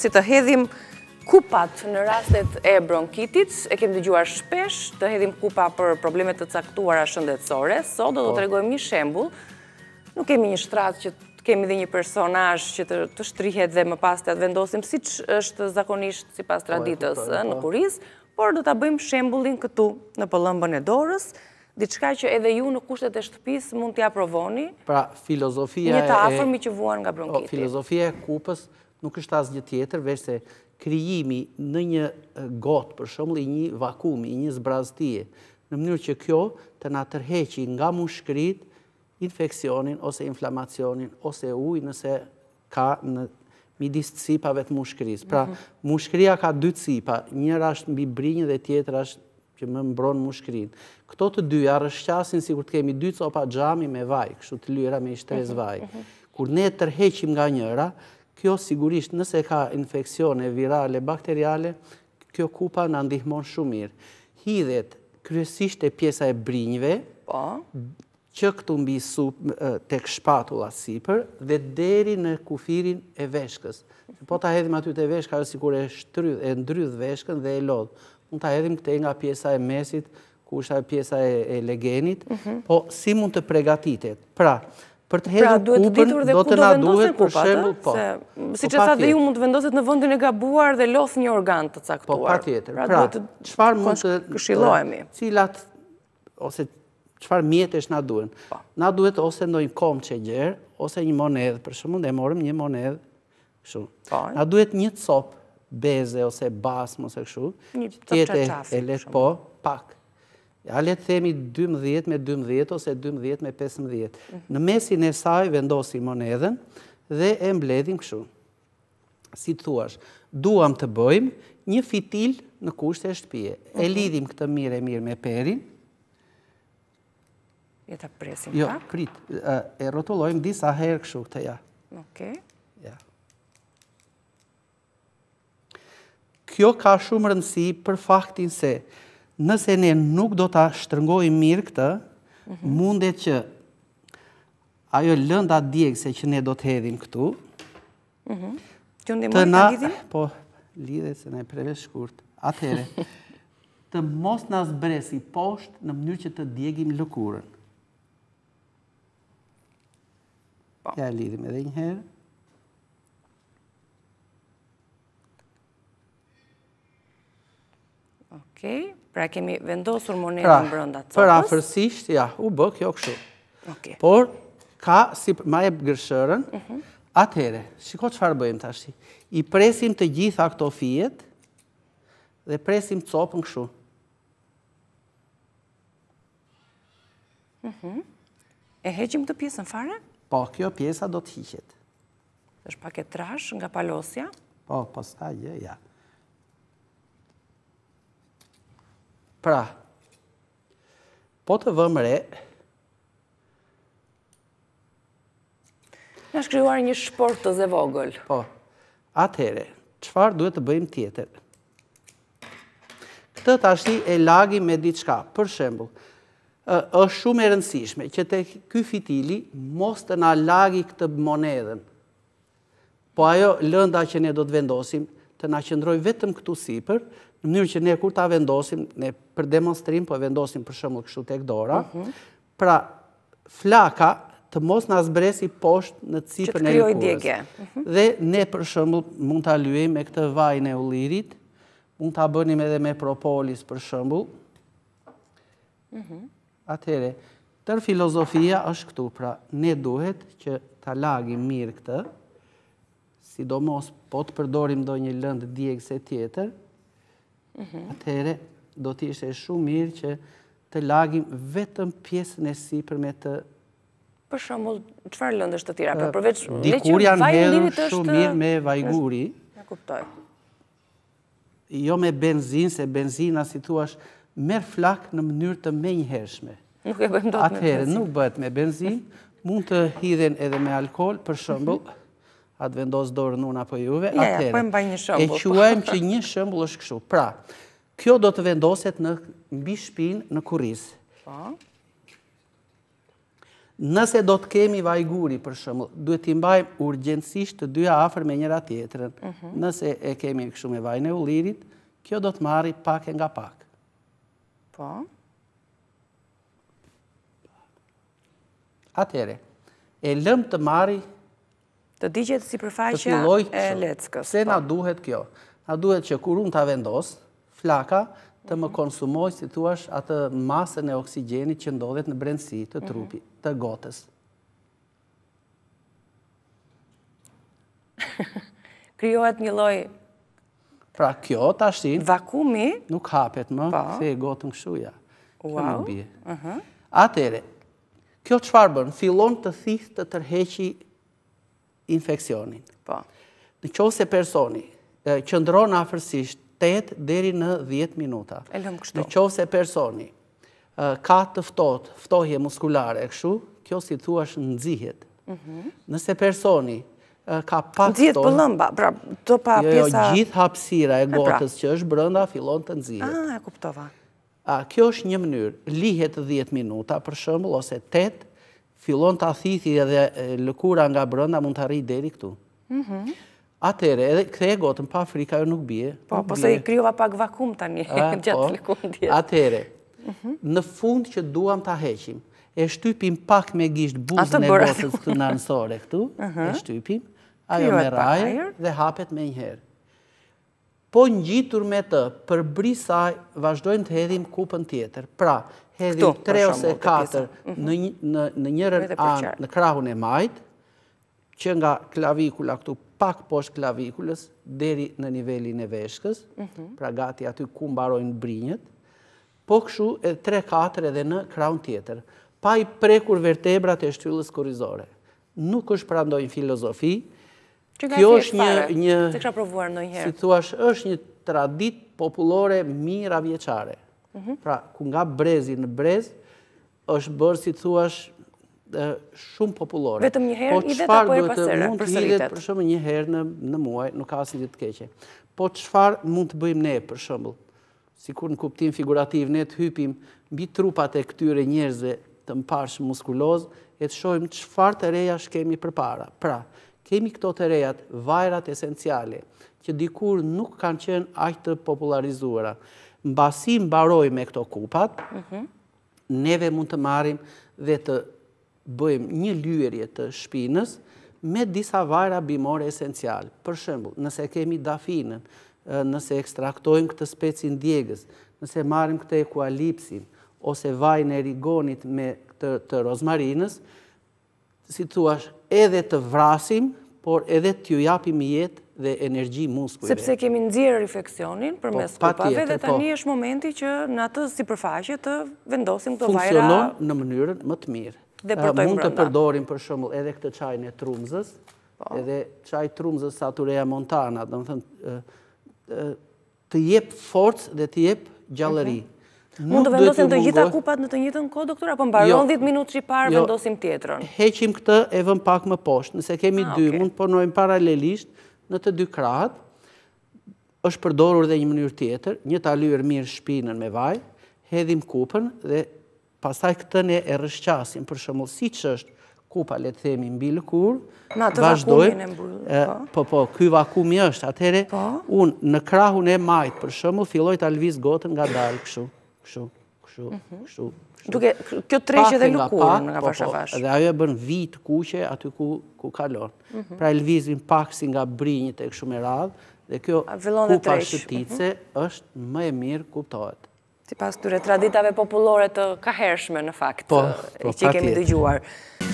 si të hedhim kupat në rastet e bronkitit, e kemë të gjuar shpesh, të hedhim kupa për problemet të caktuara shëndetsore, so do të po. tregojmë një shembul, nuk kemi një shtrat që kemi dhe një personaj që të shtrihet dhe më pas të atë vendosim, si që është zakonisht si pas po, traditës në po. kuriz, por do të bëjmë shembulin këtu në pëllëmbën e dorës, diçka që edhe ju në kushtet e shtëpis mund t'ja provoni, pra, një të afërmi që vuan nga bronkitit. Filozofia e kupës, nuk është asë një tjetër, veç se kryimi në një gotë për shumë, i një vakumi, i një zbrazëtie, në mënyrë që kjo të nga tërheqi nga mushkrit, infekcionin ose inflamacionin, ose uj nëse ka në midis të sipave të mushkris. Pra, mhm. mushkria ka dy të sipa, është mbi brinjë dhe tjetër është që më mbronë mushkrinë. Këto të dy, arë shqasin si kur të kemi dy të sopa gjami me vaj, kështu të lyra me i mhm, vaj. Mhm. Kur ne tërheqim nga njëra, Kjo sigurisht nëse ka infekcione virale, bakteriale, kjo kupa në ndihmon shumë mirë. Hidhet kryesisht e pjesa e brinjve, po. që këtu mbi të këshpatula sipër, dhe deri në kufirin e veshkës. Po ta hedhim aty të veshka, si kur e ndrydh veshkën dhe e lodhë. Unë ta hedhim këte nga pjesa e mesit, ku është pjesa e legenit, mhm. po si mund të pregatitet. Pra, për të pra, hedhur kupën, do të na duhet për shembull, po, po. Siç e po tha dhe ju mund të vendoset në vendin e gabuar dhe loth një organ të caktuar. Po patjetër. Pra, pra çfarë mund të këshillohemi? Cilat ose çfarë mjetesh na duhen? Po. Na duhet ose ndonjë kom që gjer, ose një monedh, për shembull, ne morëm një monedh kështu. Na duhet një cop beze ose basm ose kështu. Një cop çaçaf. Po, pak. A letë themi 12 me 12 ose 12 me 15. Mhm. Në mesin e saj vendosim o dhe e mbledhim këshu. Si të thuash, duham të bëjmë një fitil në kusht e shtëpje. E mhm. lidhim këtë mirë e mirë me perin. E të presim, ka? Jo, prit. E rotullojmë disa herë këshu këtë ja. Oke. Ja. Kjo ka shumë rëndësi për faktin se nëse ne nuk do të shtërngoj mirë këtë, mhm. mundet që ajo lënda djekë se që ne do të hedhim këtu. Mhm. Që në të lidhim? Po, lidhe se ne preve shkurt. Atere, të mos në zbresi poshtë në mënyrë që të djekim lëkurën. Po. Ja, lidhim edhe njëherë. Okej. Pra kemi vendosur monetën pra, brënda të copës? Pra, për ja, u bë, kjo këshu. Por, ka, si ma e gërshërën, atëhere, shiko që bëjmë të ashti, i presim të gjitha këto fjet dhe presim të copën këshu. Mhm. E heqim të pjesën fare? Po, kjo pjesa do të hiqet. është pak e trash nga palosja? Po, po, sta gjë, ja. Pra, po të vëmë re... Në shkryuar një shport të zevogël. Po, atëhere, qëfar duhet të bëjmë tjetër? Këtë të ashti e lagi me diçka, për shembu, është shumë e rëndësishme që të këj fitili mos të nga lagi këtë monedën. Po ajo lënda që ne do të vendosim të na qëndroj vetëm këtu sipër, në mënyrë që ne kur ta vendosim, ne për demonstrim, po e vendosim për shumë kështu tek dora, uh mhm. -huh. pra flaka të mos në azbresi poshtë në sipër në rikurës. Që të mhm. Dhe ne për shumë mund të lëjmë me këtë vajnë e ullirit, mund të bënim edhe me propolis për shumë. Uh -huh. Atere, tër filozofia është këtu, pra ne duhet që të lagim mirë këtë, sidomos po të përdorim do një lëndë djegës e tjetër, mhm. atëhere do të ishe shumë mirë që të lagim vetëm pjesën e si për me të... Për shumë, qëfar lëndë është të Përveç Dikur janë herën shumë mirë me vajguri. Ja kuptoj. Jo me benzin, se benzina si tu ashtë merë flakë në mënyrë të menjëhershme. hershme. Nuk e bëjmë do të me benzin. Atëhere, nuk bëjmë do të me benzin, mund të hidhen edhe me alkohol, për mhm. shumë, atë vendosë dorë në unë apo juve, atëherë, po e po. quajmë që një shëmbull është këshu. Pra, kjo do të vendoset në mbi shpinë në kurizë. Po. Nëse do të kemi vajguri për shëmë, duhet t'i mbajmë urgjensisht të dyja afer me njëra tjetërën. Mhm. Nëse e kemi këshu me vajnë e ullirit, kjo do të marri pak e nga pak. Po? Atere, e lëm të marri të digjet si përfaqja e leckës. Se na po. duhet kjo, na duhet që kur unë të avendos, flaka të më mhm. konsumoj, si tuash, atë masën e oksigeni që ndodhet në brendësi të mhm. trupi, të gotës. Kryohet një loj. Pra kjo të ashtin, vakumi, nuk hapet më, po. se e gotë në Wow. Mhm. Atere, kjo të shfarë bërën, fillon të thith të tërheqi infekcionin. Po. Në qovë se personi qëndronë afërsisht 8 deri në 10 minuta. E kështu. Në qovë se personi ka të ftoht, ftohje muskulare, këshu, kjo si të thuash në nëzihet. Mhm. Nëse personi ka pak ftoht... të pëllëmba, pra, të pa jo, jo, pjesa... Jo, gjithë hapsira e pra. gotës që është brënda, filon të nëzihet. A, ah, e kuptova. Kjo është një mënyrë, lihet 10 minuta, për shëmbull, ose 8 fillon të athithi dhe lëkura nga brënda mund të arri deri këtu. Mhm. Atere, edhe këthe e gotën, pa frika jo nuk bje. Po, po se i kryova pak vakum të një, gjatë të lëkum të jetë. Atere, në fund që duham të heqim, e shtypim pak me gisht buzën e gotës të nërënësore këtu, e shtypim, ajo me rajë dhe hapet me njëherë. Po një gjitur me të, për brisaj, vazhdojnë të hedhim kupën tjetër. Pra, hedhi 3 ose 4 mhm. në njërën anë në krahun e majtë, që nga klavikula këtu pak poshtë klavikulës, deri në nivelin e veshkës, mhm. pra gati aty ku mbarojnë brinjët, po këshu edhe 3-4 edhe në krahun tjetër, pa i prekur vertebrat e shtyllës korizore. Nuk është prandojnë filozofi, kjo është një, si thuash, është një tradit populore mira vjeqare. Pra, ku nga brezi në brez, është bërë, si të thuash, shumë popullore. Vetëm një herë, po idhet apo e qëfar mund të idhet për shumë një herë në, në muaj, nuk ka asë të keqe. Po, qëfar mund të bëjmë ne, për shumë, si kur në kuptim figurativ, ne të hypim mbi trupat e këtyre njerëzve të mparshë muskuloz, e të shojmë qëfar të reja shkemi për para. Pra, kemi këto të rejat, vajrat esenciale, që dikur nuk kanë qenë ajtë të popularizuara në basim baroj me këto kupat, mhm. neve mund të marim dhe të bëjmë një lyërje të shpinës me disa vajra bimore esencial. Për shëmbu, nëse kemi dafinën, nëse ekstraktojmë këtë specin djegës, nëse marim këtë ekualipsin, ose vajnë e rigonit me të rozmarinës, si të thuash, edhe të vrasim, por edhe të ju japim jetë dhe energji muskujve. Sepse kemi nëzirë refleksionin për po, mes kupave, dhe tani po. është momenti që në atë si përfaqe të vendosim të vajra... Funksionon në mënyrën më të mirë. Dhe përtojmë rënda. Mund të përdorim për shumë edhe këtë qajnë e trumëzës, po. edhe qajnë trumëzës Saturea Montana, dhe të jep forcë dhe të jep gjallëri. Mhm. Mund të vendosim të gjitha kupat në të njëtën kod, doktor, apo mbaron 10 jo. minut që i parë jo. vendosim tjetërën? Heqim këtë e vëm pak më poshtë. Nëse kemi ah, dy, mund të përnojmë paralelisht në të dy kratë, është përdorur dhe një mënyrë tjetër, një talyër mirë shpinën me vaj, hedhim kupën dhe pasaj këtë ne e rëshqasim, për shumë si që është kupa le të themi në bilë kur, vazhdoj, po. po po, ky vakumi është, atëhere, po. unë në krahun e majtë, për shumë, filloj të alviz gotën nga dalë këshu kështu, mhm. kështu, kështu. Duke, kjo treqe dhe dhe lukurën, nga fashë po, a fashë. Po, dhe ajo e bën vitë kuqe, aty ku kalon. Mhm. Pra e lvizin pak si nga brinjit e kshu me radhë, dhe kjo ku shëtice mhm. është më e mirë kuptohet. Si pas të retraditave populore të kahershme, në fakt, po, që kemi dëgjuar. Po, po, po, po, po, po, po,